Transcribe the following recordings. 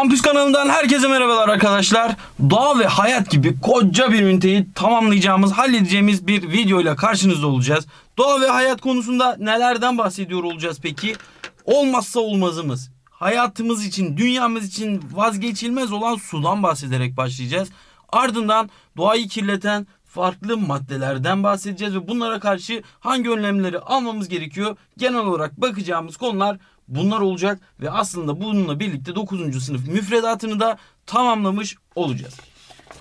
Kampüs kanalından herkese merhabalar arkadaşlar. Doğa ve hayat gibi koca bir üniteyi tamamlayacağımız, halledeceğimiz bir video ile karşınızda olacağız. Doğa ve hayat konusunda nelerden bahsediyor olacağız peki? Olmazsa olmazımız. Hayatımız için, dünyamız için vazgeçilmez olan sudan bahsederek başlayacağız. Ardından doğayı kirleten farklı maddelerden bahsedeceğiz ve bunlara karşı hangi önlemleri almamız gerekiyor? Genel olarak bakacağımız konular bunlar olacak ve aslında bununla birlikte 9. sınıf müfredatını da tamamlamış olacağız.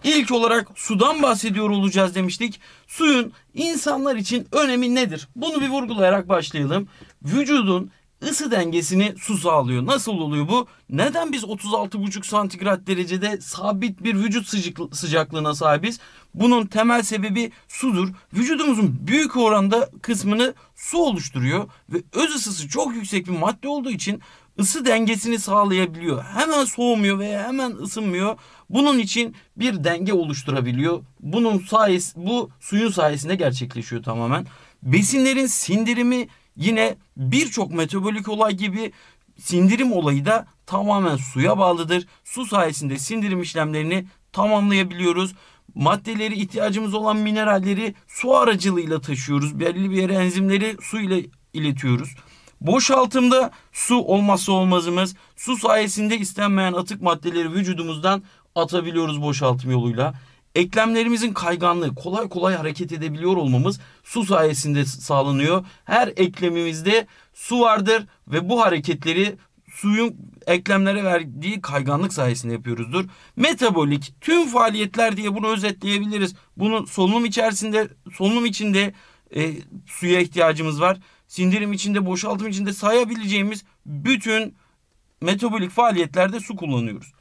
İlk olarak sudan bahsediyor olacağız demiştik. Suyun insanlar için önemi nedir? Bunu bir vurgulayarak başlayalım. Vücudun ısı dengesini su sağlıyor. Nasıl oluyor bu? Neden biz 36,5 santigrat derecede sabit bir vücut sıcaklığına sahibiz? Bunun temel sebebi sudur. Vücudumuzun büyük oranda kısmını su oluşturuyor ve öz ısısı çok yüksek bir madde olduğu için ısı dengesini sağlayabiliyor. Hemen soğumuyor veya hemen ısınmıyor. Bunun için bir denge oluşturabiliyor. Bunun sayesi bu suyun sayesinde gerçekleşiyor tamamen. Besinlerin sindirimi Yine birçok metabolik olay gibi sindirim olayı da tamamen suya bağlıdır. Su sayesinde sindirim işlemlerini tamamlayabiliyoruz. Maddeleri ihtiyacımız olan mineralleri su aracılığıyla taşıyoruz. Belli bir yere enzimleri su ile iletiyoruz. Boşaltımda su olmazsa olmazımız. Su sayesinde istenmeyen atık maddeleri vücudumuzdan atabiliyoruz boşaltım yoluyla. Eklemlerimizin kayganlığı kolay kolay hareket edebiliyor olmamız su sayesinde sağlanıyor. Her eklemimizde su vardır ve bu hareketleri suyun eklemlere verdiği kayganlık sayesinde yapıyoruzdur. Metabolik tüm faaliyetler diye bunu özetleyebiliriz. Bunu solunum içerisinde, solunum içinde e, suya ihtiyacımız var. Sindirim içinde, boşaltım içinde sayabileceğimiz bütün metabolik faaliyetlerde su kullanıyoruz.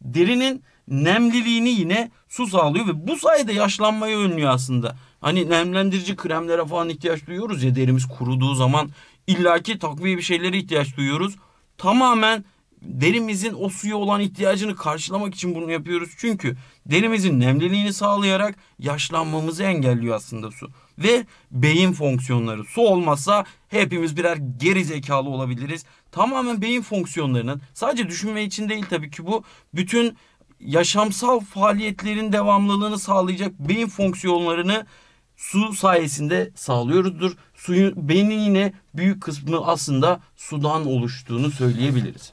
Derinin nemliliğini yine su sağlıyor ve bu sayede yaşlanmayı önlüyor aslında. Hani nemlendirici kremlere falan ihtiyaç duyuyoruz ya derimiz kuruduğu zaman illaki takviye bir şeylere ihtiyaç duyuyoruz. Tamamen derimizin o suya olan ihtiyacını karşılamak için bunu yapıyoruz. Çünkü derimizin nemliliğini sağlayarak yaşlanmamızı engelliyor aslında su. Ve beyin fonksiyonları su olmasa hepimiz birer geri zekalı olabiliriz. Tamamen beyin fonksiyonlarının sadece düşünme için değil tabii ki bu bütün yaşamsal faaliyetlerin devamlılığını sağlayacak beyin fonksiyonlarını su sayesinde sağlıyoruzdur. Suyun beynin yine büyük kısmı aslında sudan oluştuğunu söyleyebiliriz.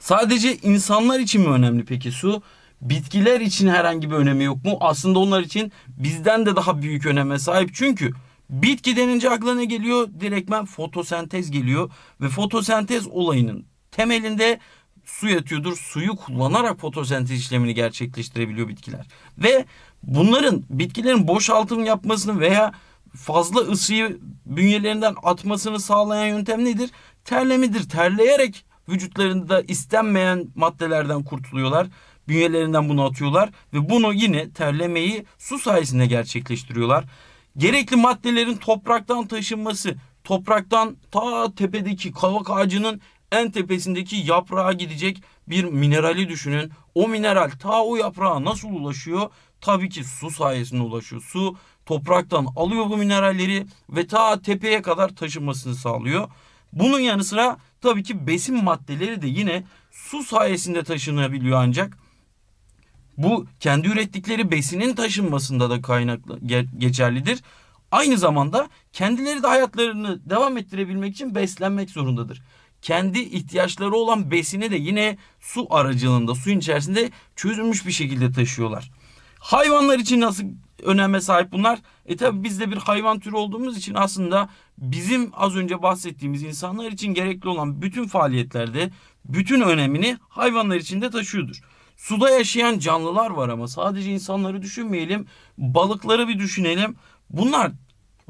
Sadece insanlar için mi önemli peki su? Bitkiler için herhangi bir önemi yok mu? Aslında onlar için bizden de daha büyük öneme sahip. Çünkü bitki denince aklına geliyor? Direktmen fotosentez geliyor ve fotosentez olayının temelinde su yatıyordur. Suyu kullanarak fotosentez işlemini gerçekleştirebiliyor bitkiler. Ve bunların bitkilerin boşaltım yapmasını veya fazla ısıyı bünyelerinden atmasını sağlayan yöntem nedir? Terlemedir. Terleyerek vücutlarında istenmeyen maddelerden kurtuluyorlar. Bünyelerinden bunu atıyorlar ve bunu yine terlemeyi su sayesinde gerçekleştiriyorlar. Gerekli maddelerin topraktan taşınması, topraktan ta tepedeki kavak ağacının en tepesindeki yaprağa gidecek bir minerali düşünün. O mineral ta o yaprağa nasıl ulaşıyor? Tabii ki su sayesinde ulaşıyor. Su topraktan alıyor bu mineralleri ve ta tepeye kadar taşınmasını sağlıyor. Bunun yanı sıra tabii ki besin maddeleri de yine su sayesinde taşınabiliyor ancak bu kendi ürettikleri besinin taşınmasında da kaynaklı geçerlidir. Aynı zamanda kendileri de hayatlarını devam ettirebilmek için beslenmek zorundadır kendi ihtiyaçları olan besini de yine su aracılığında suyun içerisinde çözülmüş bir şekilde taşıyorlar. Hayvanlar için nasıl öneme sahip bunlar? E tabi biz de bir hayvan türü olduğumuz için aslında bizim az önce bahsettiğimiz insanlar için gerekli olan bütün faaliyetlerde bütün önemini hayvanlar için de taşıyordur. Suda yaşayan canlılar var ama sadece insanları düşünmeyelim. Balıkları bir düşünelim. Bunlar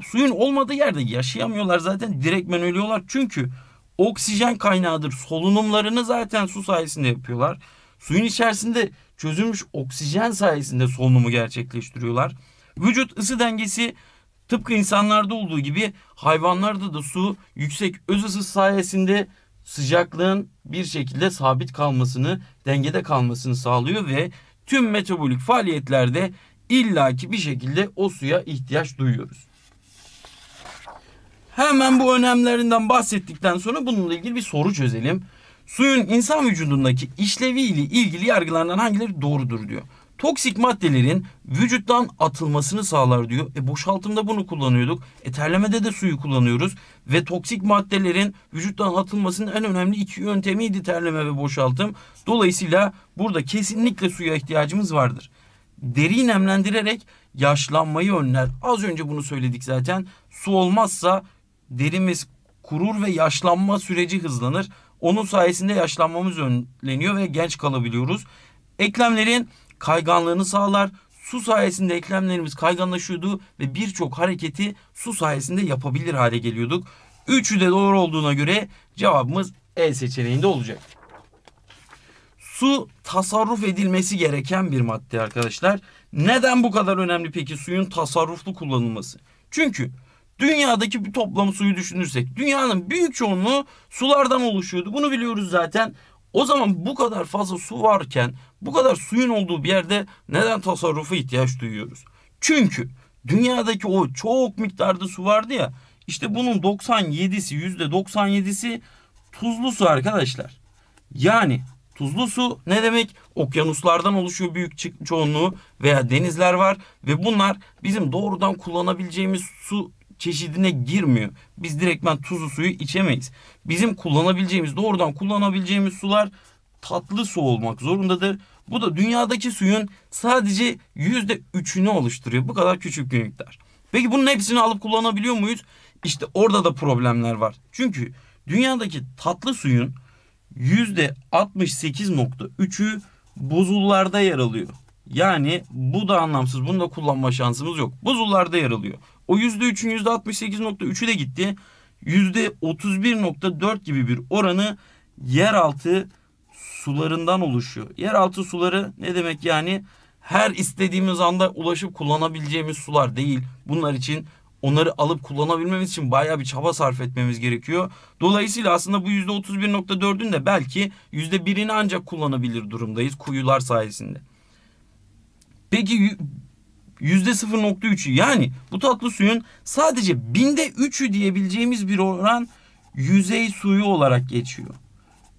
suyun olmadığı yerde yaşayamıyorlar zaten direktmen ölüyorlar. Çünkü oksijen kaynağıdır. Solunumlarını zaten su sayesinde yapıyorlar. Suyun içerisinde çözülmüş oksijen sayesinde solunumu gerçekleştiriyorlar. Vücut ısı dengesi tıpkı insanlarda olduğu gibi hayvanlarda da su yüksek öz ısı sayesinde sıcaklığın bir şekilde sabit kalmasını, dengede kalmasını sağlıyor ve tüm metabolik faaliyetlerde illaki bir şekilde o suya ihtiyaç duyuyoruz. Hemen bu önemlerinden bahsettikten sonra bununla ilgili bir soru çözelim. Suyun insan vücudundaki işlevi ile ilgili yargılarından hangileri doğrudur diyor. Toksik maddelerin vücuttan atılmasını sağlar diyor. E boşaltımda bunu kullanıyorduk. E terlemede de suyu kullanıyoruz. Ve toksik maddelerin vücuttan atılmasının en önemli iki yöntemiydi terleme ve boşaltım. Dolayısıyla burada kesinlikle suya ihtiyacımız vardır. Deriyi nemlendirerek yaşlanmayı önler. Az önce bunu söyledik zaten. Su olmazsa derimiz kurur ve yaşlanma süreci hızlanır. Onun sayesinde yaşlanmamız önleniyor ve genç kalabiliyoruz. Eklemlerin kayganlığını sağlar. Su sayesinde eklemlerimiz kayganlaşıyordu ve birçok hareketi su sayesinde yapabilir hale geliyorduk. Üçü de doğru olduğuna göre cevabımız E seçeneğinde olacak. Su tasarruf edilmesi gereken bir madde arkadaşlar. Neden bu kadar önemli peki suyun tasarruflu kullanılması? Çünkü Dünyadaki bir toplam suyu düşünürsek dünyanın büyük çoğunluğu sulardan oluşuyordu. Bunu biliyoruz zaten. O zaman bu kadar fazla su varken bu kadar suyun olduğu bir yerde neden tasarrufa ihtiyaç duyuyoruz? Çünkü dünyadaki o çok miktarda su vardı ya işte bunun 97'si %97'si tuzlu su arkadaşlar. Yani tuzlu su ne demek? Okyanuslardan oluşuyor büyük çoğunluğu veya denizler var ve bunlar bizim doğrudan kullanabileceğimiz su çeşidine girmiyor. Biz direktmen tuzlu suyu içemeyiz. Bizim kullanabileceğimiz, doğrudan kullanabileceğimiz sular tatlı su olmak zorundadır. Bu da dünyadaki suyun sadece yüzde üçünü oluşturuyor. Bu kadar küçük bir miktar. Peki bunun hepsini alıp kullanabiliyor muyuz? İşte orada da problemler var. Çünkü dünyadaki tatlı suyun yüzde %68.3'ü buzullarda yer alıyor. Yani bu da anlamsız. Bunu da kullanma şansımız yok. Buzullarda yer alıyor. O %3'ün %68.3'ü de gitti. %31.4 gibi bir oranı yeraltı sularından oluşuyor. Yeraltı suları ne demek yani? Her istediğimiz anda ulaşıp kullanabileceğimiz sular değil. Bunlar için onları alıp kullanabilmemiz için baya bir çaba sarf etmemiz gerekiyor. Dolayısıyla aslında bu %31.4'ün de belki %1'ini ancak kullanabilir durumdayız kuyular sayesinde. Peki %0.3'ü yani bu tatlı suyun sadece binde 3'ü diyebileceğimiz bir oran yüzey suyu olarak geçiyor.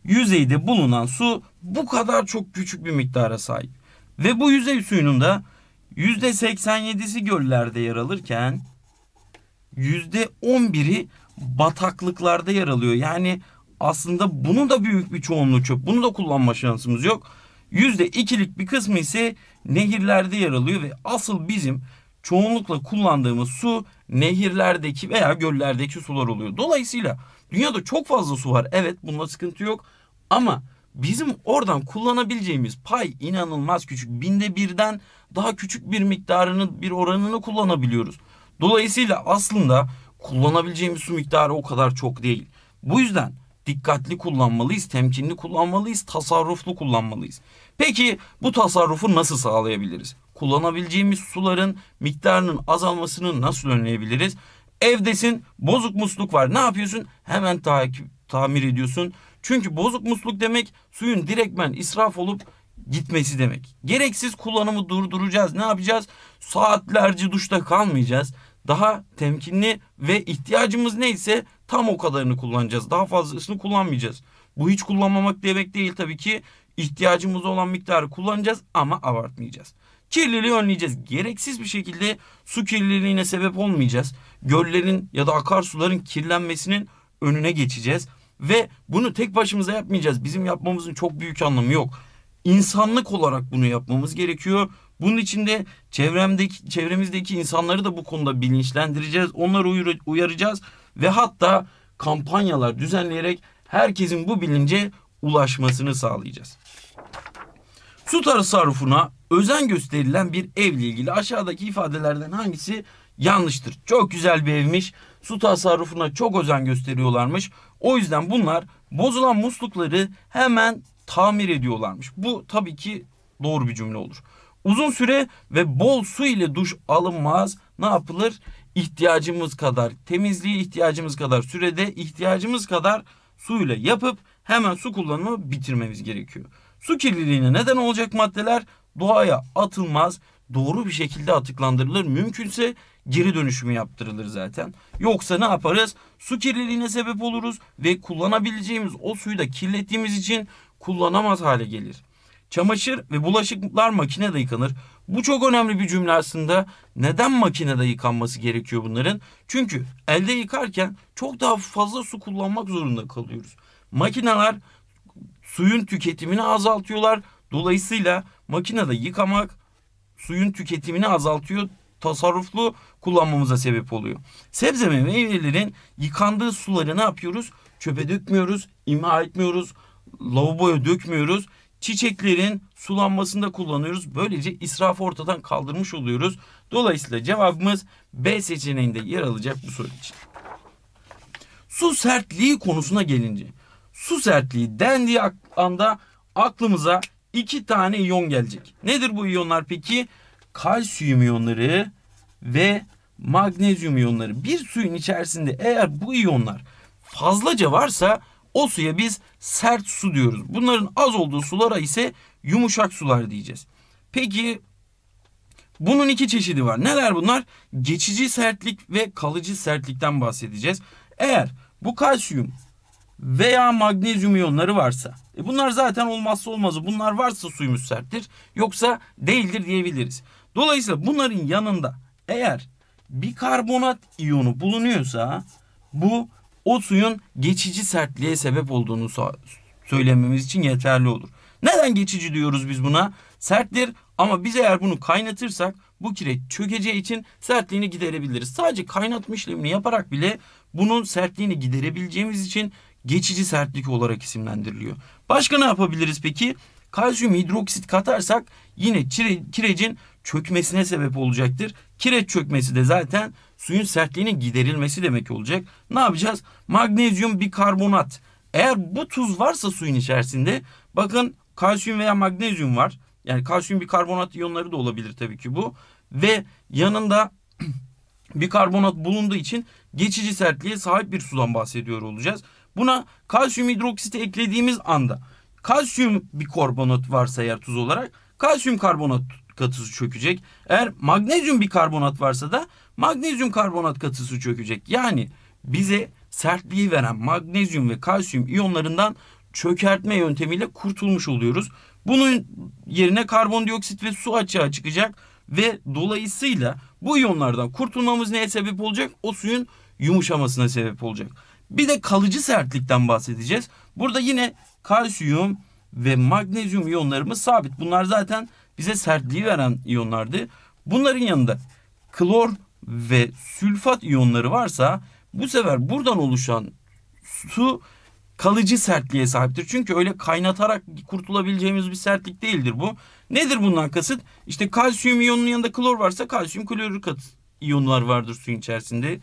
Yüzeyde bulunan su bu kadar çok küçük bir miktara sahip. Ve bu yüzey suyunun da %87'si göllerde yer alırken %11'i bataklıklarda yer alıyor. Yani aslında bunu da büyük bir çoğunluğu çöp. Bunu da kullanma şansımız yok. Yüzde ikilik bir kısmı ise nehirlerde yer alıyor ve asıl bizim çoğunlukla kullandığımız su nehirlerdeki veya göllerdeki sular oluyor. Dolayısıyla dünyada çok fazla su var. Evet bunda sıkıntı yok ama bizim oradan kullanabileceğimiz pay inanılmaz küçük. Binde birden daha küçük bir miktarının bir oranını kullanabiliyoruz. Dolayısıyla aslında kullanabileceğimiz su miktarı o kadar çok değil. Bu yüzden dikkatli kullanmalıyız, temkinli kullanmalıyız, tasarruflu kullanmalıyız. Peki bu tasarrufu nasıl sağlayabiliriz? Kullanabileceğimiz suların miktarının azalmasını nasıl önleyebiliriz? Evdesin, bozuk musluk var. Ne yapıyorsun? Hemen takip tamir ediyorsun. Çünkü bozuk musluk demek suyun direktmen israf olup gitmesi demek. Gereksiz kullanımı durduracağız. Ne yapacağız? Saatlerce duşta kalmayacağız. Daha temkinli ve ihtiyacımız neyse Tam o kadarını kullanacağız. Daha fazlasını kullanmayacağız. Bu hiç kullanmamak demek değil tabii ki. İhtiyacımız olan miktarı kullanacağız ama abartmayacağız. Kirliliği önleyeceğiz. Gereksiz bir şekilde su kirliliğine sebep olmayacağız. Göllerin ya da akarsuların kirlenmesinin önüne geçeceğiz. Ve bunu tek başımıza yapmayacağız. Bizim yapmamızın çok büyük anlamı yok. İnsanlık olarak bunu yapmamız gerekiyor. Bunun için de çevremdeki, çevremizdeki insanları da bu konuda bilinçlendireceğiz. Onları uyaracağız ve hatta kampanyalar düzenleyerek herkesin bu bilince ulaşmasını sağlayacağız. Su tasarrufuna özen gösterilen bir evle ilgili aşağıdaki ifadelerden hangisi yanlıştır? Çok güzel bir evmiş. Su tasarrufuna çok özen gösteriyorlarmış. O yüzden bunlar bozulan muslukları hemen tamir ediyorlarmış. Bu tabii ki doğru bir cümle olur. Uzun süre ve bol su ile duş alınmaz. Ne yapılır? ihtiyacımız kadar temizliği ihtiyacımız kadar sürede ihtiyacımız kadar suyla yapıp hemen su kullanımı bitirmemiz gerekiyor. Su kirliliğine neden olacak maddeler doğaya atılmaz doğru bir şekilde atıklandırılır. Mümkünse geri dönüşümü yaptırılır zaten. Yoksa ne yaparız? Su kirliliğine sebep oluruz ve kullanabileceğimiz o suyu da kirlettiğimiz için kullanamaz hale gelir. Çamaşır ve bulaşıklar makinede yıkanır. Bu çok önemli bir cümle aslında. Neden makinede yıkanması gerekiyor bunların? Çünkü elde yıkarken çok daha fazla su kullanmak zorunda kalıyoruz. Makineler suyun tüketimini azaltıyorlar. Dolayısıyla makinede yıkamak suyun tüketimini azaltıyor tasarruflu kullanmamıza sebep oluyor. Sebze ve meyvelerin yıkandığı suları ne yapıyoruz? Çöpe dökmüyoruz, imha etmiyoruz, lavaboya dökmüyoruz çiçeklerin sulanmasında kullanıyoruz. Böylece israfı ortadan kaldırmış oluyoruz. Dolayısıyla cevabımız B seçeneğinde yer alacak bu soru için. Su sertliği konusuna gelince su sertliği dendiği anda aklımıza iki tane iyon gelecek. Nedir bu iyonlar peki? Kalsiyum iyonları ve magnezyum iyonları. Bir suyun içerisinde eğer bu iyonlar fazlaca varsa o suya biz sert su diyoruz. Bunların az olduğu sulara ise yumuşak sular diyeceğiz. Peki bunun iki çeşidi var. Neler bunlar? Geçici sertlik ve kalıcı sertlikten bahsedeceğiz. Eğer bu kalsiyum veya magnezyum iyonları varsa e bunlar zaten olmazsa olmazı bunlar varsa suyumuz serttir yoksa değildir diyebiliriz. Dolayısıyla bunların yanında eğer bir karbonat iyonu bulunuyorsa bu o suyun geçici sertliğe sebep olduğunu söylememiz için yeterli olur. Neden geçici diyoruz biz buna? Serttir ama biz eğer bunu kaynatırsak bu kireç çökeceği için sertliğini giderebiliriz. Sadece kaynatma işlemini yaparak bile bunun sertliğini giderebileceğimiz için geçici sertlik olarak isimlendiriliyor. Başka ne yapabiliriz peki? Kalsiyum hidroksit katarsak yine kire, kirecin çökmesine sebep olacaktır. Kireç çökmesi de zaten suyun sertliğinin giderilmesi demek olacak. Ne yapacağız? Magnezyum bikarbonat. Eğer bu tuz varsa suyun içerisinde bakın kalsiyum veya magnezyum var. Yani kalsiyum bikarbonat iyonları da olabilir tabii ki bu. Ve yanında bikarbonat bulunduğu için geçici sertliğe sahip bir sudan bahsediyor olacağız. Buna kalsiyum hidroksiti eklediğimiz anda kalsiyum bikarbonat varsa eğer tuz olarak kalsiyum karbonat katısı çökecek. Eğer magnezyum bikarbonat varsa da Magnezyum karbonat katısı çökecek. Yani bize sertliği veren magnezyum ve kalsiyum iyonlarından çökertme yöntemiyle kurtulmuş oluyoruz. Bunun yerine karbondioksit ve su açığa çıkacak ve dolayısıyla bu iyonlardan kurtulmamız neye sebep olacak? O suyun yumuşamasına sebep olacak. Bir de kalıcı sertlikten bahsedeceğiz. Burada yine kalsiyum ve magnezyum iyonlarımız sabit. Bunlar zaten bize sertliği veren iyonlardı. Bunların yanında klor ve sülfat iyonları varsa bu sefer buradan oluşan su kalıcı sertliğe sahiptir. Çünkü öyle kaynatarak kurtulabileceğimiz bir sertlik değildir bu. Nedir bundan kasıt? İşte kalsiyum iyonunun yanında klor varsa kalsiyum klorür iyonlar vardır suyun içerisinde.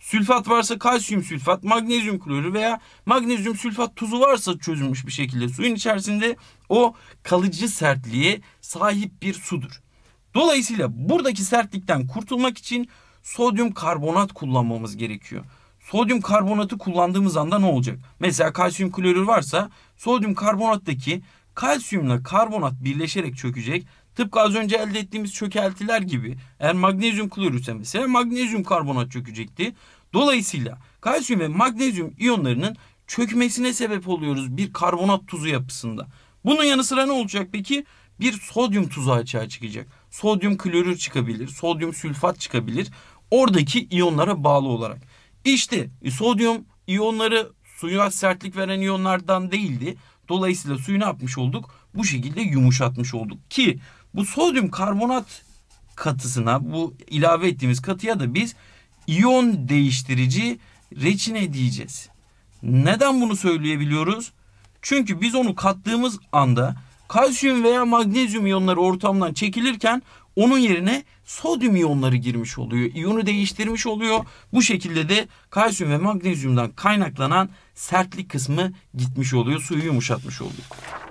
Sülfat varsa kalsiyum sülfat, magnezyum klorür veya magnezyum sülfat tuzu varsa çözülmüş bir şekilde suyun içerisinde o kalıcı sertliğe sahip bir sudur. Dolayısıyla buradaki sertlikten kurtulmak için sodyum karbonat kullanmamız gerekiyor. Sodyum karbonatı kullandığımız anda ne olacak? Mesela kalsiyum klorür varsa sodyum karbonattaki kalsiyumla karbonat birleşerek çökecek. Tıpkı az önce elde ettiğimiz çökeltiler gibi eğer magnezyum klorürse mesela magnezyum karbonat çökecekti. Dolayısıyla kalsiyum ve magnezyum iyonlarının çökmesine sebep oluyoruz bir karbonat tuzu yapısında. Bunun yanı sıra ne olacak peki? Bir sodyum tuzu açığa çıkacak. Sodyum klorür çıkabilir, sodyum sülfat çıkabilir. Oradaki iyonlara bağlı olarak. İşte sodyum iyonları suya sertlik veren iyonlardan değildi. Dolayısıyla suyu ne yapmış olduk? Bu şekilde yumuşatmış olduk. Ki bu sodyum karbonat katısına bu ilave ettiğimiz katıya da biz iyon değiştirici reçine diyeceğiz. Neden bunu söyleyebiliyoruz? Çünkü biz onu kattığımız anda kalsiyum veya magnezyum iyonları ortamdan çekilirken onun yerine sodyum iyonları girmiş oluyor. İyonu değiştirmiş oluyor. Bu şekilde de kalsiyum ve magnezyumdan kaynaklanan sertlik kısmı gitmiş oluyor. Suyu yumuşatmış oluyor.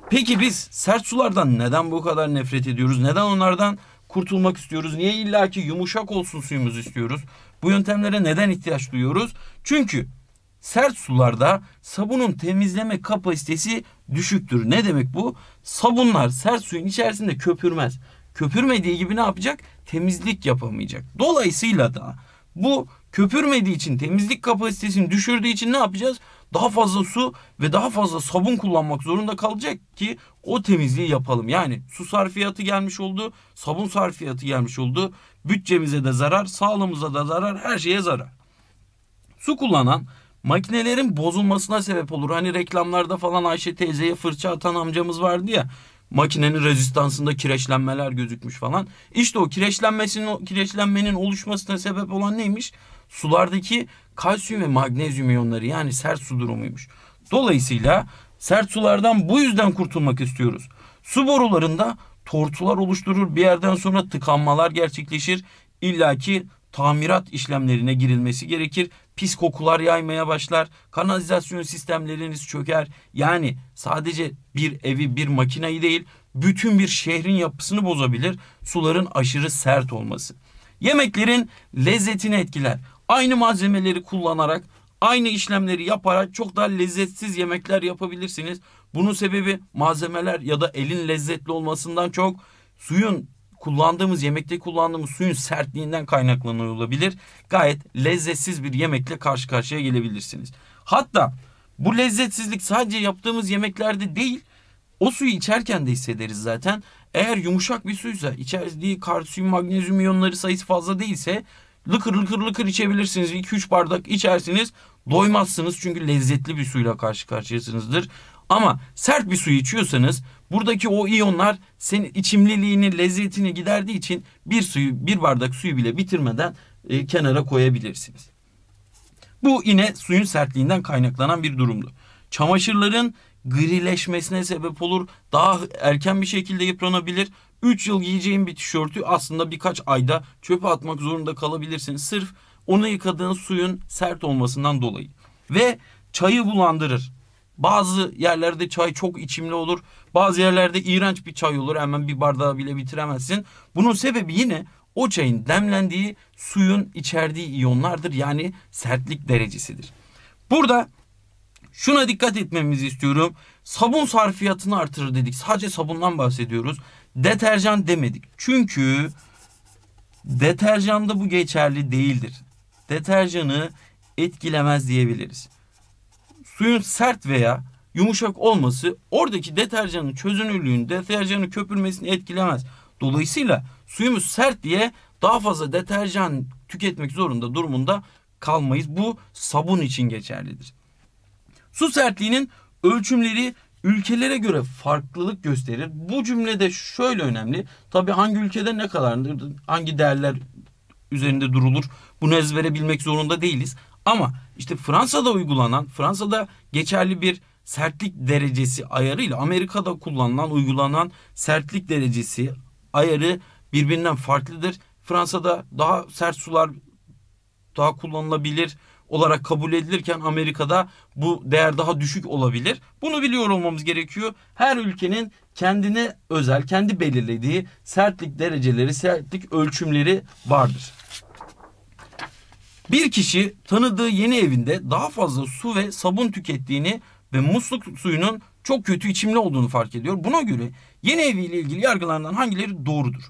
Peki biz sert sulardan neden bu kadar nefret ediyoruz? Neden onlardan kurtulmak istiyoruz? Niye illaki yumuşak olsun suyumuz istiyoruz? Bu yöntemlere neden ihtiyaç duyuyoruz? Çünkü sert sularda sabunun temizleme kapasitesi düşüktür. Ne demek bu? Sabunlar sert suyun içerisinde köpürmez. Köpürmediği gibi ne yapacak? temizlik yapamayacak. Dolayısıyla da bu köpürmediği için temizlik kapasitesini düşürdüğü için ne yapacağız? Daha fazla su ve daha fazla sabun kullanmak zorunda kalacak ki o temizliği yapalım. Yani su sarfiyatı gelmiş oldu, sabun sarfiyatı gelmiş oldu. Bütçemize de zarar, sağlığımıza da zarar, her şeye zarar. Su kullanan makinelerin bozulmasına sebep olur. Hani reklamlarda falan Ayşe teyzeye fırça atan amcamız vardı ya makinenin rezistansında kireçlenmeler gözükmüş falan. İşte o kireçlenmesinin kireçlenmenin oluşmasına sebep olan neymiş? Sulardaki kalsiyum ve magnezyum iyonları yani sert su durumuymuş. Dolayısıyla sert sulardan bu yüzden kurtulmak istiyoruz. Su borularında tortular oluşturur. Bir yerden sonra tıkanmalar gerçekleşir. İlla tamirat işlemlerine girilmesi gerekir pis kokular yaymaya başlar. Kanalizasyon sistemleriniz çöker. Yani sadece bir evi, bir makineyi değil, bütün bir şehrin yapısını bozabilir suların aşırı sert olması. Yemeklerin lezzetini etkiler. Aynı malzemeleri kullanarak, aynı işlemleri yaparak çok daha lezzetsiz yemekler yapabilirsiniz. Bunun sebebi malzemeler ya da elin lezzetli olmasından çok suyun kullandığımız yemekte kullandığımız suyun sertliğinden kaynaklanıyor olabilir. Gayet lezzetsiz bir yemekle karşı karşıya gelebilirsiniz. Hatta bu lezzetsizlik sadece yaptığımız yemeklerde değil o suyu içerken de hissederiz zaten. Eğer yumuşak bir suysa içerdiği kalsiyum magnezyum iyonları sayısı fazla değilse lıkır lıkır lıkır içebilirsiniz. 2-3 bardak içersiniz doymazsınız çünkü lezzetli bir suyla karşı karşıyasınızdır. Ama sert bir suyu içiyorsanız Buradaki o iyonlar senin içimliliğini, lezzetini giderdiği için bir suyu, bir bardak suyu bile bitirmeden e, kenara koyabilirsiniz. Bu yine suyun sertliğinden kaynaklanan bir durumdur. Çamaşırların grileşmesine sebep olur. Daha erken bir şekilde yıpranabilir. 3 yıl giyeceğin bir tişörtü aslında birkaç ayda çöpe atmak zorunda kalabilirsin. Sırf onu yıkadığın suyun sert olmasından dolayı. Ve çayı bulandırır. Bazı yerlerde çay çok içimli olur. Bazı yerlerde iğrenç bir çay olur hemen bir bardağı bile bitiremezsin. Bunun sebebi yine o çayın demlendiği suyun içerdiği iyonlardır yani sertlik derecesidir. Burada şuna dikkat etmemizi istiyorum. Sabun sarfiyatını artırır dedik. Sadece sabundan bahsediyoruz. Deterjan demedik. Çünkü deterjanda bu geçerli değildir. Deterjanı etkilemez diyebiliriz. Suyun sert veya yumuşak olması oradaki deterjanın çözünürlüğünü, deterjanın köpürmesini etkilemez. Dolayısıyla suyumuz sert diye daha fazla deterjan tüketmek zorunda durumunda kalmayız. Bu sabun için geçerlidir. Su sertliğinin ölçümleri ülkelere göre farklılık gösterir. Bu cümlede şöyle önemli. Tabii hangi ülkede ne kadar, hangi değerler üzerinde durulur bunu ezbere bilmek zorunda değiliz. Ama işte Fransa'da uygulanan, Fransa'da geçerli bir sertlik derecesi ayarıyla Amerika'da kullanılan uygulanan sertlik derecesi ayarı birbirinden farklıdır. Fransa'da daha sert sular daha kullanılabilir olarak kabul edilirken Amerika'da bu değer daha düşük olabilir. Bunu biliyor olmamız gerekiyor. Her ülkenin kendine özel, kendi belirlediği sertlik dereceleri, sertlik ölçümleri vardır. Bir kişi tanıdığı yeni evinde daha fazla su ve sabun tükettiğini ve musluk suyunun çok kötü içimli olduğunu fark ediyor. Buna göre yeni evi ile ilgili yargılarından hangileri doğrudur?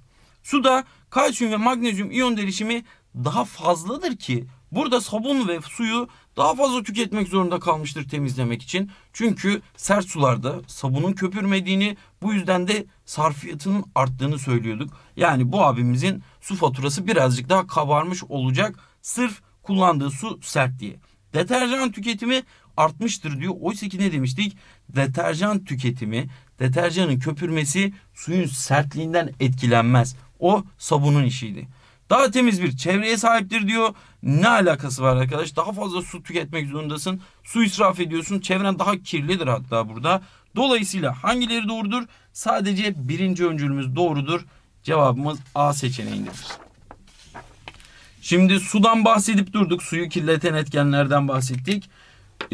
Suda kalsiyum ve magnezyum iyon derişimi daha fazladır ki burada sabun ve suyu daha fazla tüketmek zorunda kalmıştır temizlemek için. Çünkü sert sularda sabunun köpürmediğini bu yüzden de sarfiyatının arttığını söylüyorduk. Yani bu abimizin su faturası birazcık daha kabarmış olacak sırf kullandığı su sert diye. Deterjan tüketimi artmıştır diyor. Oysa ki ne demiştik? Deterjan tüketimi, deterjanın köpürmesi suyun sertliğinden etkilenmez. O sabunun işiydi. Daha temiz bir çevreye sahiptir diyor. Ne alakası var arkadaş? Daha fazla su tüketmek zorundasın. Su israf ediyorsun. Çevren daha kirlidir hatta burada. Dolayısıyla hangileri doğrudur? Sadece birinci öncülümüz doğrudur. Cevabımız A seçeneğindedir. Şimdi sudan bahsedip durduk. Suyu kirleten etkenlerden bahsettik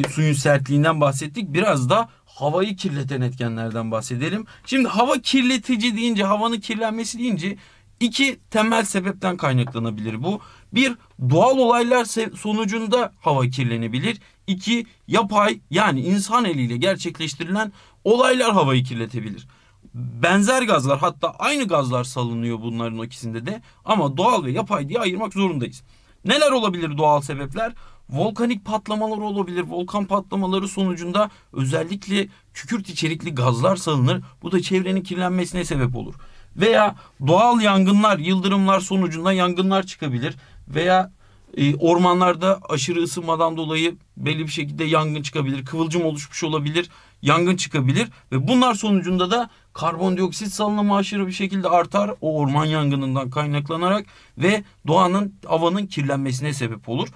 suyun sertliğinden bahsettik. Biraz da havayı kirleten etkenlerden bahsedelim. Şimdi hava kirletici deyince, havanın kirlenmesi deyince iki temel sebepten kaynaklanabilir bu. Bir, doğal olaylar sonucunda hava kirlenebilir. İki, yapay yani insan eliyle gerçekleştirilen olaylar havayı kirletebilir. Benzer gazlar hatta aynı gazlar salınıyor bunların ikisinde de ama doğal ve yapay diye ayırmak zorundayız. Neler olabilir doğal sebepler? Volkanik patlamalar olabilir. Volkan patlamaları sonucunda özellikle kükürt içerikli gazlar salınır. Bu da çevrenin kirlenmesine sebep olur. Veya doğal yangınlar, yıldırımlar sonucunda yangınlar çıkabilir. Veya e, ormanlarda aşırı ısınmadan dolayı belli bir şekilde yangın çıkabilir. Kıvılcım oluşmuş olabilir. Yangın çıkabilir ve bunlar sonucunda da karbondioksit salınımı aşırı bir şekilde artar. O orman yangınından kaynaklanarak ve doğanın havanın kirlenmesine sebep olur.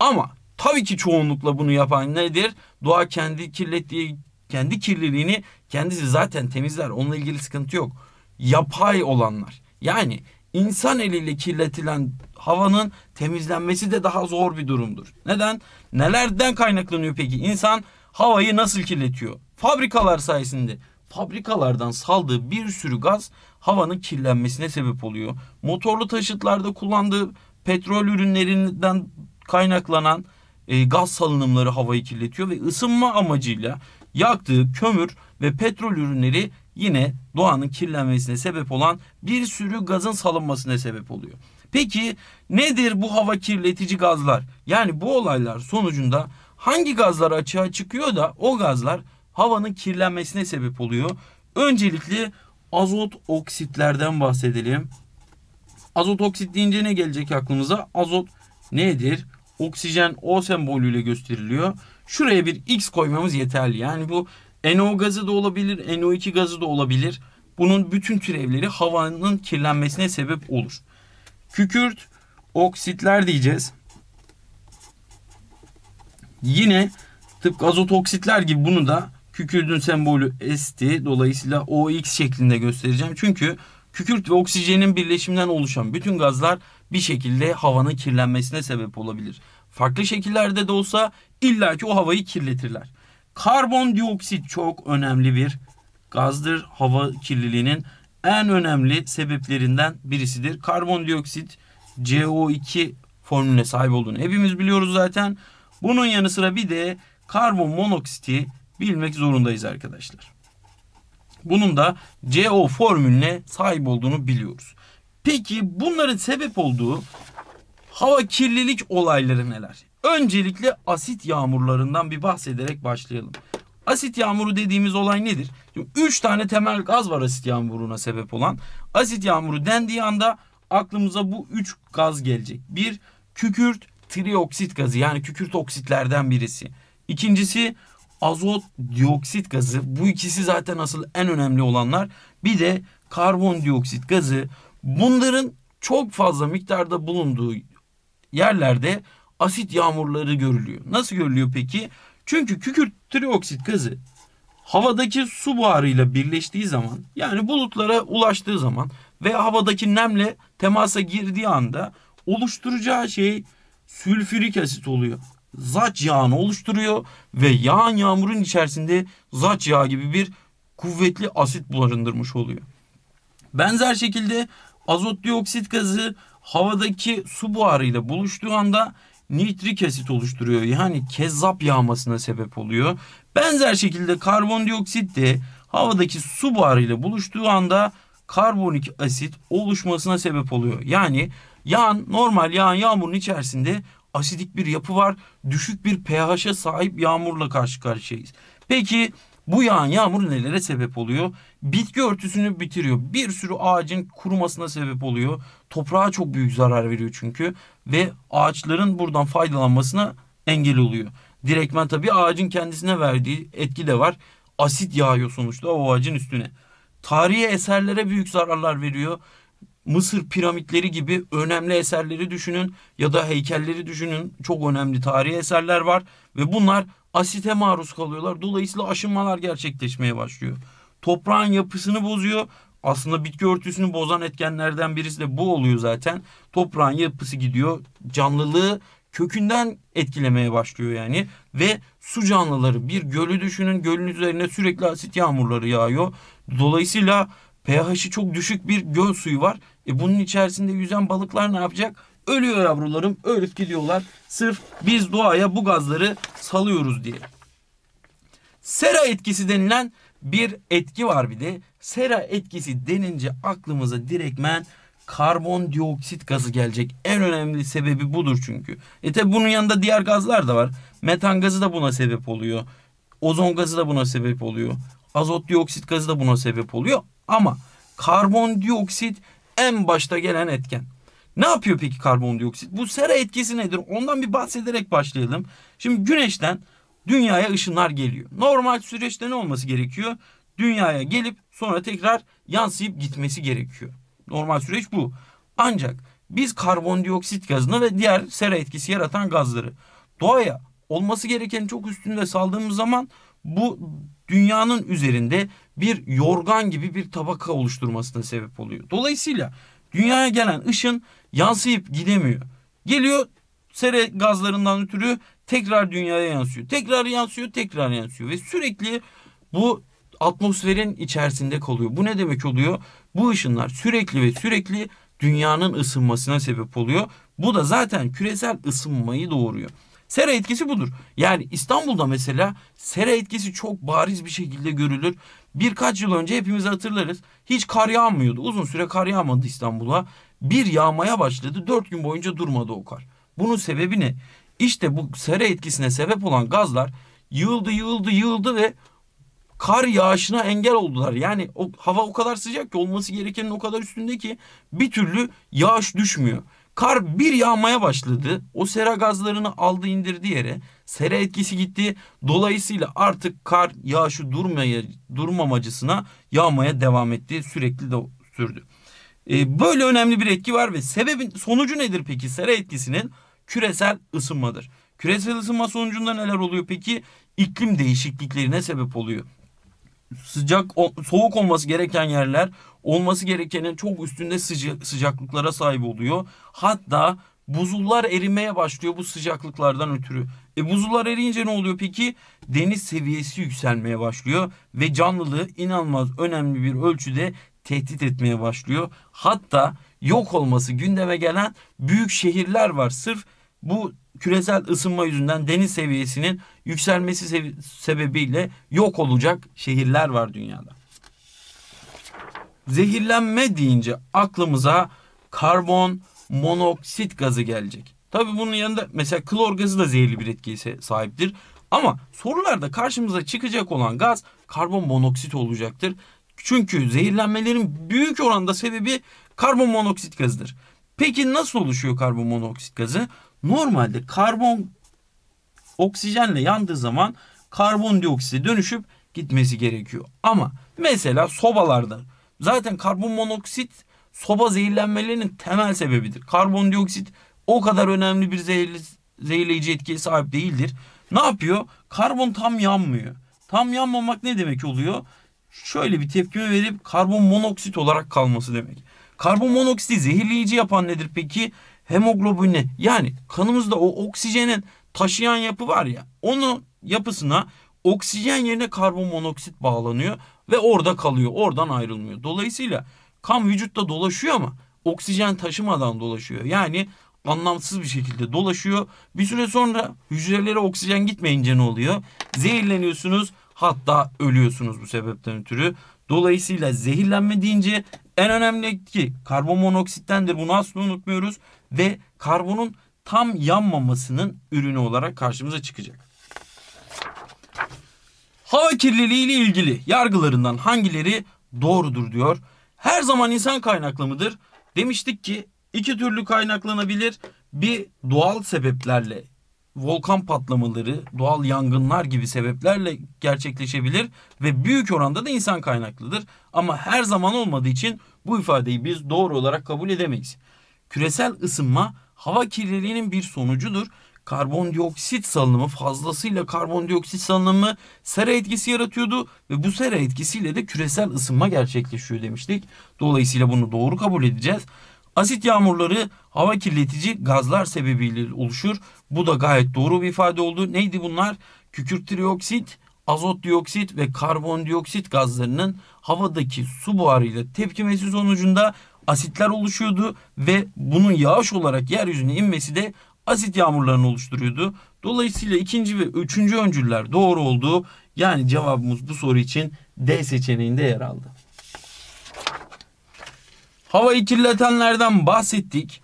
Ama Tabii ki çoğunlukla bunu yapan nedir? Doğa kendi kirlettiği kendi kirliliğini kendisi zaten temizler. Onunla ilgili sıkıntı yok. Yapay olanlar. Yani insan eliyle kirletilen havanın temizlenmesi de daha zor bir durumdur. Neden? Nelerden kaynaklanıyor peki? İnsan havayı nasıl kirletiyor? Fabrikalar sayesinde. Fabrikalardan saldığı bir sürü gaz havanın kirlenmesine sebep oluyor. Motorlu taşıtlarda kullandığı petrol ürünlerinden kaynaklanan e, gaz salınımları havayı kirletiyor ve ısınma amacıyla yaktığı kömür ve petrol ürünleri yine doğanın kirlenmesine sebep olan bir sürü gazın salınmasına sebep oluyor. Peki nedir bu hava kirletici gazlar? Yani bu olaylar sonucunda hangi gazlar açığa çıkıyor da o gazlar havanın kirlenmesine sebep oluyor? Öncelikle azot oksitlerden bahsedelim. Azot oksit deyince ne gelecek aklımıza? Azot nedir? oksijen O sembolüyle gösteriliyor. Şuraya bir X koymamız yeterli. Yani bu NO gazı da olabilir, NO2 gazı da olabilir. Bunun bütün türevleri havanın kirlenmesine sebep olur. Kükürt, oksitler diyeceğiz. Yine tıpkı azot oksitler gibi bunu da kükürdün sembolü S'ti. Dolayısıyla OX şeklinde göstereceğim. Çünkü kükürt ve oksijenin birleşiminden oluşan bütün gazlar bir şekilde havanın kirlenmesine sebep olabilir. Farklı şekillerde de olsa illaki o havayı kirletirler. Karbondioksit çok önemli bir gazdır. Hava kirliliğinin en önemli sebeplerinden birisidir. Karbondioksit CO2 formülüne sahip olduğunu hepimiz biliyoruz zaten. Bunun yanı sıra bir de karbon monoksiti bilmek zorundayız arkadaşlar. Bunun da CO formülüne sahip olduğunu biliyoruz. Peki bunların sebep olduğu hava kirlilik olayları neler? Öncelikle asit yağmurlarından bir bahsederek başlayalım. Asit yağmuru dediğimiz olay nedir? üç tane temel gaz var asit yağmuruna sebep olan. Asit yağmuru dendiği anda aklımıza bu üç gaz gelecek. Bir kükürt trioksit gazı yani kükürt oksitlerden birisi. İkincisi azot dioksit gazı. Bu ikisi zaten asıl en önemli olanlar. Bir de karbon dioksit gazı Bunların çok fazla miktarda bulunduğu yerlerde asit yağmurları görülüyor. Nasıl görülüyor peki? Çünkü kükürt trioksit gazı havadaki su buharıyla birleştiği zaman yani bulutlara ulaştığı zaman ve havadaki nemle temasa girdiği anda oluşturacağı şey sülfürik asit oluyor. Zaç yağını oluşturuyor ve yağan yağmurun içerisinde zaç yağı gibi bir kuvvetli asit bularındırmış oluyor. Benzer şekilde Azot dioksit gazı havadaki su buharıyla buluştuğu anda nitrik asit oluşturuyor. Yani kezzap yağmasına sebep oluyor. Benzer şekilde karbondioksit de havadaki su buharıyla buluştuğu anda karbonik asit oluşmasına sebep oluyor. Yani yağan normal yağın yağmurun içerisinde asidik bir yapı var. Düşük bir pH'e sahip yağmurla karşı karşıyayız. Peki bu yağan yağmur nelere sebep oluyor? Bitki örtüsünü bitiriyor. Bir sürü ağacın kurumasına sebep oluyor. Toprağa çok büyük zarar veriyor çünkü. Ve ağaçların buradan faydalanmasına engel oluyor. Direktmen tabii ağacın kendisine verdiği etki de var. Asit yağıyor sonuçta o ağacın üstüne. Tarihi eserlere büyük zararlar veriyor. Mısır piramitleri gibi önemli eserleri düşünün ya da heykelleri düşünün. Çok önemli tarihi eserler var ve bunlar asite maruz kalıyorlar. Dolayısıyla aşınmalar gerçekleşmeye başlıyor. Toprağın yapısını bozuyor. Aslında bitki örtüsünü bozan etkenlerden birisi de bu oluyor zaten. Toprağın yapısı gidiyor. Canlılığı kökünden etkilemeye başlıyor yani. Ve su canlıları bir gölü düşünün. Gölün üzerine sürekli asit yağmurları yağıyor. Dolayısıyla pH'i çok düşük bir göl suyu var. E bunun içerisinde yüzen balıklar ne yapacak? Ölüyor yavrularım. Ölüp gidiyorlar. Sırf biz doğaya bu gazları salıyoruz diye. Sera etkisi denilen bir etki var bir de. Sera etkisi denince aklımıza direktmen karbondioksit gazı gelecek. En önemli sebebi budur çünkü. E tabi bunun yanında diğer gazlar da var. Metan gazı da buna sebep oluyor. Ozon gazı da buna sebep oluyor. Azot dioksit gazı da buna sebep oluyor. Ama karbondioksit en başta gelen etken. Ne yapıyor peki karbondioksit? Bu sera etkisi nedir? Ondan bir bahsederek başlayalım. Şimdi güneşten dünyaya ışınlar geliyor. Normal süreçte ne olması gerekiyor? Dünyaya gelip sonra tekrar yansıyıp gitmesi gerekiyor. Normal süreç bu. Ancak biz karbondioksit gazını ve diğer sera etkisi yaratan gazları doğaya olması gereken çok üstünde saldığımız zaman bu dünyanın üzerinde bir yorgan gibi bir tabaka oluşturmasına sebep oluyor. Dolayısıyla dünyaya gelen ışın yansıyıp gidemiyor. Geliyor sere gazlarından ötürü tekrar dünyaya yansıyor. Tekrar yansıyor, tekrar yansıyor ve sürekli bu atmosferin içerisinde kalıyor. Bu ne demek oluyor? Bu ışınlar sürekli ve sürekli dünyanın ısınmasına sebep oluyor. Bu da zaten küresel ısınmayı doğuruyor. Sera etkisi budur. Yani İstanbul'da mesela sera etkisi çok bariz bir şekilde görülür. Birkaç yıl önce hepimiz hatırlarız. Hiç kar yağmıyordu. Uzun süre kar yağmadı İstanbul'a bir yağmaya başladı. Dört gün boyunca durmadı o kar. Bunun sebebi ne? İşte bu sera etkisine sebep olan gazlar yığıldı yığıldı yığıldı ve kar yağışına engel oldular. Yani o hava o kadar sıcak ki olması gerekenin o kadar üstünde ki bir türlü yağış düşmüyor. Kar bir yağmaya başladı. O sera gazlarını aldı indirdi yere. Sera etkisi gitti. Dolayısıyla artık kar yağışı durmaya, durmamacısına yağmaya devam etti. Sürekli de sürdü. E, böyle önemli bir etki var ve sebebin sonucu nedir peki sera etkisinin? Küresel ısınmadır. Küresel ısınma sonucunda neler oluyor peki? İklim değişikliklerine sebep oluyor. Sıcak, soğuk olması gereken yerler olması gerekenin çok üstünde sıca, sıcaklıklara sahip oluyor. Hatta buzullar erimeye başlıyor bu sıcaklıklardan ötürü. E buzullar eriyince ne oluyor peki? Deniz seviyesi yükselmeye başlıyor ve canlılığı inanılmaz önemli bir ölçüde tehdit etmeye başlıyor. Hatta yok olması gündeme gelen büyük şehirler var. Sırf bu küresel ısınma yüzünden deniz seviyesinin yükselmesi sebebiyle yok olacak şehirler var dünyada. Zehirlenme deyince aklımıza karbon monoksit gazı gelecek. Tabi bunun yanında mesela klor gazı da zehirli bir etkiye sahiptir. Ama sorularda karşımıza çıkacak olan gaz karbon monoksit olacaktır. Çünkü zehirlenmelerin büyük oranda sebebi karbon monoksit gazıdır. Peki nasıl oluşuyor karbon monoksit gazı? Normalde karbon oksijenle yandığı zaman karbondioksite dönüşüp gitmesi gerekiyor. Ama mesela sobalarda zaten karbon monoksit soba zehirlenmelerinin temel sebebidir. Karbondioksit o kadar önemli bir zehirli, zehirleyici etkiye sahip değildir. Ne yapıyor? Karbon tam yanmıyor. Tam yanmamak ne demek oluyor? şöyle bir tepki verip karbon monoksit olarak kalması demek. Karbon monoksiti zehirleyici yapan nedir peki? Hemoglobini yani kanımızda o oksijenin taşıyan yapı var ya onun yapısına oksijen yerine karbon monoksit bağlanıyor ve orada kalıyor. Oradan ayrılmıyor. Dolayısıyla kan vücutta dolaşıyor ama oksijen taşımadan dolaşıyor. Yani anlamsız bir şekilde dolaşıyor. Bir süre sonra hücrelere oksijen gitmeyince ne oluyor? Zehirleniyorsunuz. Hatta ölüyorsunuz bu sebepten ötürü. Dolayısıyla zehirlenme deyince en önemli etki karbon monoksittendir. Bunu asla unutmuyoruz. Ve karbonun tam yanmamasının ürünü olarak karşımıza çıkacak. Hava kirliliği ile ilgili yargılarından hangileri doğrudur diyor. Her zaman insan kaynaklı mıdır? Demiştik ki iki türlü kaynaklanabilir. Bir doğal sebeplerle volkan patlamaları, doğal yangınlar gibi sebeplerle gerçekleşebilir ve büyük oranda da insan kaynaklıdır. Ama her zaman olmadığı için bu ifadeyi biz doğru olarak kabul edemeyiz. Küresel ısınma hava kirliliğinin bir sonucudur. Karbondioksit salınımı fazlasıyla karbondioksit salınımı sera etkisi yaratıyordu ve bu sera etkisiyle de küresel ısınma gerçekleşiyor demiştik. Dolayısıyla bunu doğru kabul edeceğiz. Asit yağmurları hava kirletici gazlar sebebiyle oluşur. Bu da gayet doğru bir ifade oldu. Neydi bunlar? Kükürt trioksit, azot dioksit ve karbondioksit gazlarının havadaki su buharıyla tepkimesi sonucunda asitler oluşuyordu ve bunun yağış olarak yeryüzüne inmesi de asit yağmurlarını oluşturuyordu. Dolayısıyla ikinci ve üçüncü öncüller doğru oldu. Yani cevabımız bu soru için D seçeneğinde yer aldı. Havayı kirletenlerden bahsettik.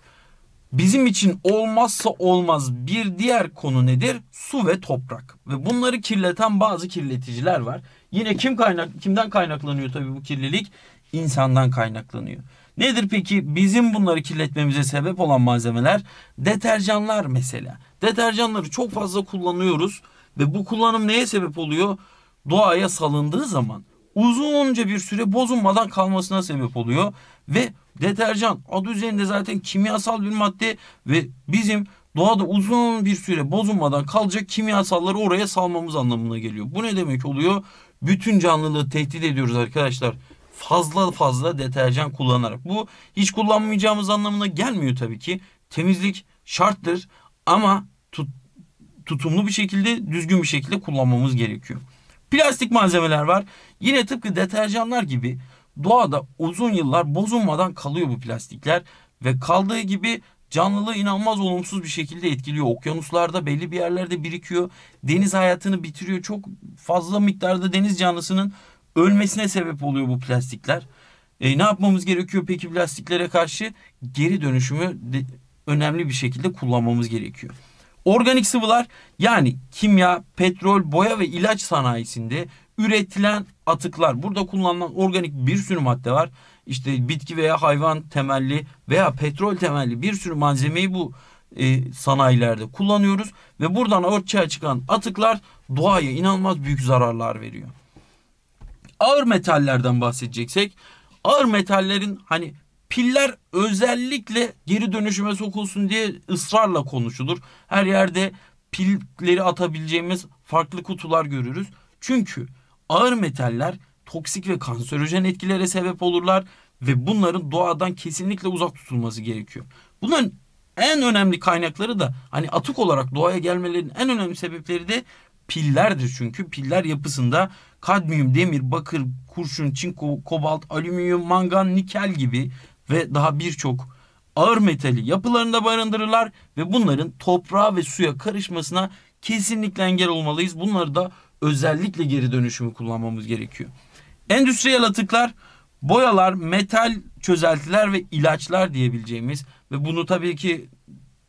Bizim için olmazsa olmaz bir diğer konu nedir? Su ve toprak. Ve bunları kirleten bazı kirleticiler var. Yine kim kaynak kimden kaynaklanıyor tabii bu kirlilik? İnsandan kaynaklanıyor. Nedir peki bizim bunları kirletmemize sebep olan malzemeler? Deterjanlar mesela. Deterjanları çok fazla kullanıyoruz ve bu kullanım neye sebep oluyor? Doğaya salındığı zaman uzunca bir süre bozulmadan kalmasına sebep oluyor ve deterjan adı üzerinde zaten kimyasal bir madde ve bizim doğada uzun bir süre bozulmadan kalacak kimyasalları oraya salmamız anlamına geliyor. Bu ne demek oluyor? Bütün canlılığı tehdit ediyoruz arkadaşlar. Fazla fazla deterjan kullanarak. Bu hiç kullanmayacağımız anlamına gelmiyor tabii ki. Temizlik şarttır ama tut, tutumlu bir şekilde düzgün bir şekilde kullanmamız gerekiyor. Plastik malzemeler var. Yine tıpkı deterjanlar gibi Doğada uzun yıllar bozulmadan kalıyor bu plastikler ve kaldığı gibi canlılığı inanılmaz olumsuz bir şekilde etkiliyor. Okyanuslarda belli bir yerlerde birikiyor. Deniz hayatını bitiriyor. Çok fazla miktarda deniz canlısının ölmesine sebep oluyor bu plastikler. E, ne yapmamız gerekiyor peki plastiklere karşı? Geri dönüşümü de, önemli bir şekilde kullanmamız gerekiyor. Organik sıvılar yani kimya, petrol, boya ve ilaç sanayisinde üretilen atıklar. Burada kullanılan organik bir sürü madde var. İşte bitki veya hayvan temelli veya petrol temelli bir sürü malzemeyi bu e, sanayilerde kullanıyoruz ve buradan ortaya çıkan atıklar doğaya inanılmaz büyük zararlar veriyor. Ağır metallerden bahsedeceksek ağır metallerin hani piller özellikle geri dönüşüme sokulsun diye ısrarla konuşulur. Her yerde pilleri atabileceğimiz farklı kutular görürüz. Çünkü Ağır metaller toksik ve kanserojen etkilere sebep olurlar ve bunların doğadan kesinlikle uzak tutulması gerekiyor. Bunun en önemli kaynakları da hani atık olarak doğaya gelmelerinin en önemli sebepleri de pillerdir çünkü piller yapısında kadmiyum, demir, bakır, kurşun, çinko, kobalt, alüminyum, mangan, nikel gibi ve daha birçok ağır metali yapılarında barındırırlar ve bunların toprağa ve suya karışmasına kesinlikle engel olmalıyız. Bunları da özellikle geri dönüşümü kullanmamız gerekiyor. Endüstriyel atıklar, boyalar, metal çözeltiler ve ilaçlar diyebileceğimiz ve bunu tabii ki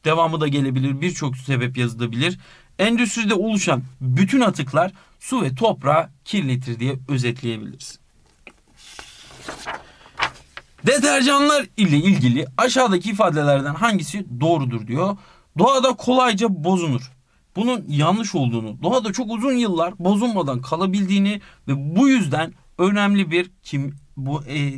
devamı da gelebilir birçok sebep yazılabilir. Endüstride oluşan bütün atıklar su ve toprağı kirletir diye özetleyebiliriz. Deterjanlar ile ilgili aşağıdaki ifadelerden hangisi doğrudur diyor. Doğada kolayca bozunur bunun yanlış olduğunu, doğada çok uzun yıllar bozulmadan kalabildiğini ve bu yüzden önemli bir kim bu e,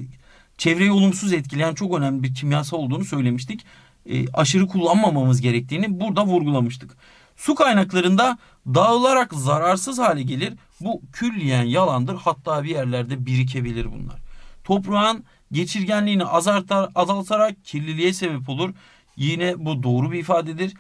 çevreyi olumsuz etkileyen çok önemli bir kimyasal olduğunu söylemiştik. E, aşırı kullanmamamız gerektiğini burada vurgulamıştık. Su kaynaklarında dağılarak zararsız hale gelir. Bu külliyen yalandır. Hatta bir yerlerde birikebilir bunlar. Toprağın geçirgenliğini azaltar, azaltarak kirliliğe sebep olur. Yine bu doğru bir ifadedir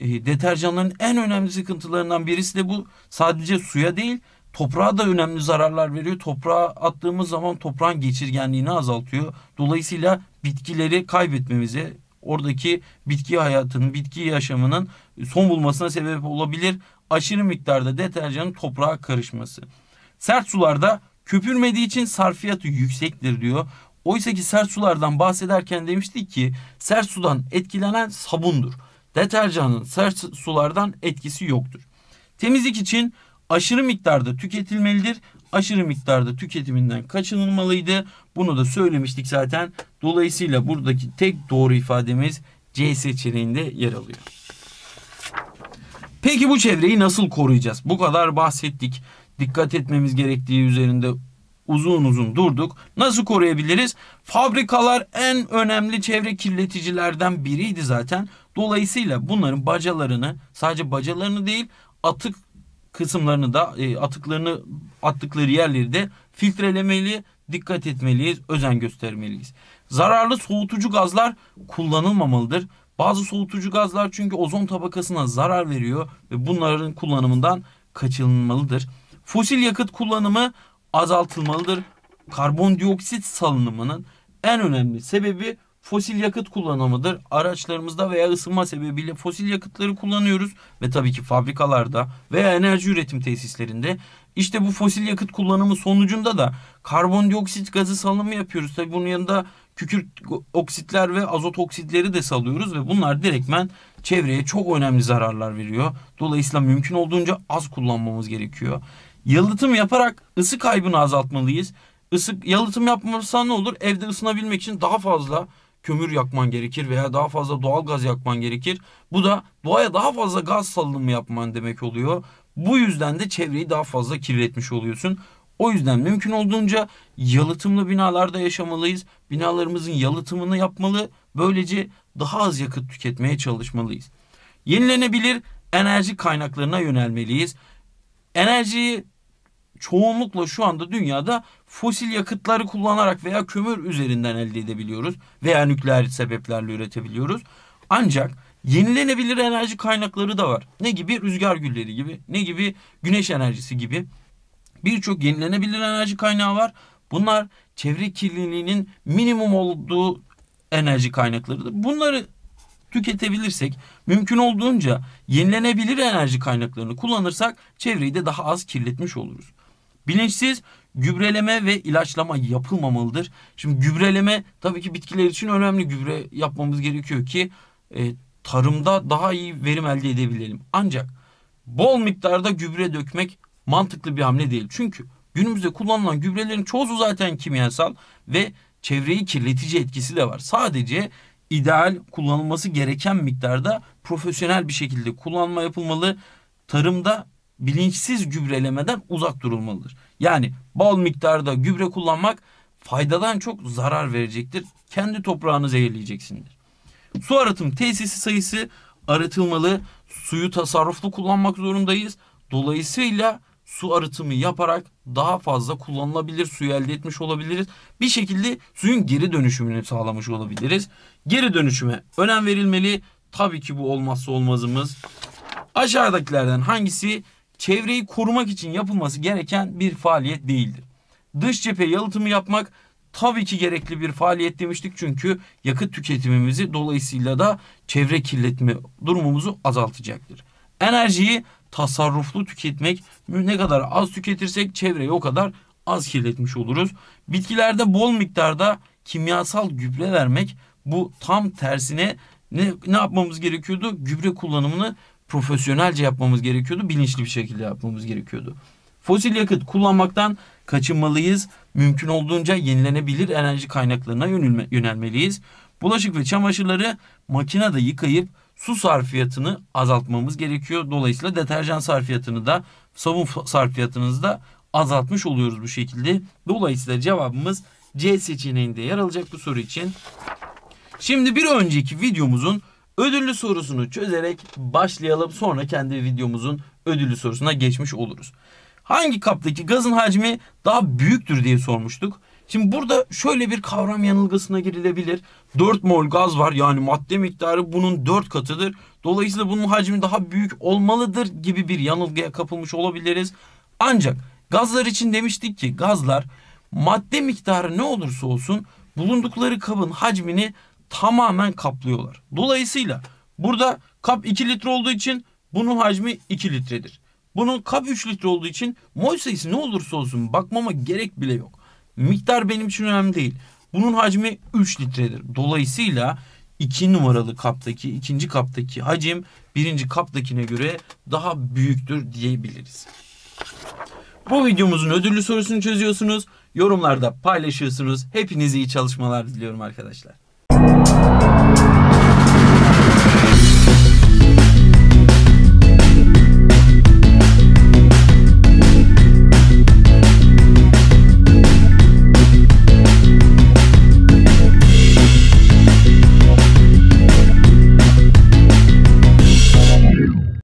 e, deterjanların en önemli sıkıntılarından birisi de bu sadece suya değil toprağa da önemli zararlar veriyor. Toprağa attığımız zaman toprağın geçirgenliğini azaltıyor. Dolayısıyla bitkileri kaybetmemize oradaki bitki hayatının, bitki yaşamının son bulmasına sebep olabilir. Aşırı miktarda deterjanın toprağa karışması. Sert sularda köpürmediği için sarfiyatı yüksektir diyor. Oysa ki sert sulardan bahsederken demiştik ki sert sudan etkilenen sabundur. Deterjanın sert sulardan etkisi yoktur. Temizlik için aşırı miktarda tüketilmelidir. Aşırı miktarda tüketiminden kaçınılmalıydı. Bunu da söylemiştik zaten. Dolayısıyla buradaki tek doğru ifademiz C seçeneğinde yer alıyor. Peki bu çevreyi nasıl koruyacağız? Bu kadar bahsettik. Dikkat etmemiz gerektiği üzerinde uzun uzun durduk. Nasıl koruyabiliriz? Fabrikalar en önemli çevre kirleticilerden biriydi zaten. Dolayısıyla bunların bacalarını sadece bacalarını değil atık kısımlarını da e, atıklarını attıkları yerleri de filtrelemeli, dikkat etmeliyiz, özen göstermeliyiz. Zararlı soğutucu gazlar kullanılmamalıdır. Bazı soğutucu gazlar çünkü ozon tabakasına zarar veriyor ve bunların kullanımından kaçınılmalıdır. Fosil yakıt kullanımı azaltılmalıdır. Karbondioksit salınımının en önemli sebebi fosil yakıt kullanımıdır. Araçlarımızda veya ısınma sebebiyle fosil yakıtları kullanıyoruz ve tabii ki fabrikalarda veya enerji üretim tesislerinde işte bu fosil yakıt kullanımı sonucunda da karbondioksit gazı salımı yapıyoruz. Tabii bunun yanında kükürt oksitler ve azot oksitleri de salıyoruz ve bunlar direktmen çevreye çok önemli zararlar veriyor. Dolayısıyla mümkün olduğunca az kullanmamız gerekiyor. Yalıtım yaparak ısı kaybını azaltmalıyız. Isı, yalıtım yapmazsan ne olur? Evde ısınabilmek için daha fazla kömür yakman gerekir veya daha fazla doğal gaz yakman gerekir. Bu da doğaya daha fazla gaz salınımı yapman demek oluyor. Bu yüzden de çevreyi daha fazla kirletmiş oluyorsun. O yüzden mümkün olduğunca yalıtımlı binalarda yaşamalıyız. Binalarımızın yalıtımını yapmalı. Böylece daha az yakıt tüketmeye çalışmalıyız. Yenilenebilir enerji kaynaklarına yönelmeliyiz. Enerjiyi çoğunlukla şu anda dünyada fosil yakıtları kullanarak veya kömür üzerinden elde edebiliyoruz veya nükleer sebeplerle üretebiliyoruz. Ancak yenilenebilir enerji kaynakları da var. Ne gibi? Rüzgar gülleri gibi, ne gibi? Güneş enerjisi gibi. Birçok yenilenebilir enerji kaynağı var. Bunlar çevre kirliliğinin minimum olduğu enerji kaynaklarıdır. Bunları tüketebilirsek, mümkün olduğunca yenilenebilir enerji kaynaklarını kullanırsak çevreyi de daha az kirletmiş oluruz. Bilinçsiz gübreleme ve ilaçlama yapılmamalıdır. Şimdi gübreleme tabii ki bitkiler için önemli. Gübre yapmamız gerekiyor ki e, tarımda daha iyi verim elde edebilelim. Ancak bol miktarda gübre dökmek mantıklı bir hamle değil. Çünkü günümüzde kullanılan gübrelerin çoğu zaten kimyasal ve çevreyi kirletici etkisi de var. Sadece ideal kullanılması gereken miktarda profesyonel bir şekilde kullanma yapılmalı. Tarımda bilinçsiz gübrelemeden uzak durulmalıdır. Yani bol miktarda gübre kullanmak faydadan çok zarar verecektir. Kendi toprağını zehirleyeceksindir. Su arıtım tesisi sayısı arıtılmalı. Suyu tasarruflu kullanmak zorundayız. Dolayısıyla su arıtımı yaparak daha fazla kullanılabilir suyu elde etmiş olabiliriz. Bir şekilde suyun geri dönüşümünü sağlamış olabiliriz. Geri dönüşüme önem verilmeli. Tabii ki bu olmazsa olmazımız. Aşağıdakilerden hangisi çevreyi korumak için yapılması gereken bir faaliyet değildir. Dış cephe yalıtımı yapmak tabii ki gerekli bir faaliyet demiştik çünkü yakıt tüketimimizi dolayısıyla da çevre kirletme durumumuzu azaltacaktır. Enerjiyi tasarruflu tüketmek ne kadar az tüketirsek çevreyi o kadar az kirletmiş oluruz. Bitkilerde bol miktarda kimyasal gübre vermek bu tam tersine ne, ne yapmamız gerekiyordu? Gübre kullanımını profesyonelce yapmamız gerekiyordu. Bilinçli bir şekilde yapmamız gerekiyordu. Fosil yakıt kullanmaktan kaçınmalıyız. Mümkün olduğunca yenilenebilir enerji kaynaklarına yönelme, yönelmeliyiz. Bulaşık ve çamaşırları makinede yıkayıp su sarfiyatını azaltmamız gerekiyor. Dolayısıyla deterjan sarfiyatını da sabun sarfiyatınızı da azaltmış oluyoruz bu şekilde. Dolayısıyla cevabımız C seçeneğinde yer alacak bu soru için. Şimdi bir önceki videomuzun ödüllü sorusunu çözerek başlayalım. Sonra kendi videomuzun ödüllü sorusuna geçmiş oluruz. Hangi kaptaki gazın hacmi daha büyüktür diye sormuştuk. Şimdi burada şöyle bir kavram yanılgısına girilebilir. 4 mol gaz var yani madde miktarı bunun 4 katıdır. Dolayısıyla bunun hacmi daha büyük olmalıdır gibi bir yanılgıya kapılmış olabiliriz. Ancak gazlar için demiştik ki gazlar madde miktarı ne olursa olsun bulundukları kabın hacmini tamamen kaplıyorlar. Dolayısıyla burada kap 2 litre olduğu için bunun hacmi 2 litredir. Bunun kap 3 litre olduğu için mol sayısı ne olursa olsun bakmama gerek bile yok. Miktar benim için önemli değil. Bunun hacmi 3 litredir. Dolayısıyla 2 numaralı kaptaki, ikinci kaptaki hacim birinci kaptakine göre daha büyüktür diyebiliriz. Bu videomuzun ödüllü sorusunu çözüyorsunuz. Yorumlarda paylaşıyorsunuz. Hepinize iyi çalışmalar diliyorum arkadaşlar. Thank you.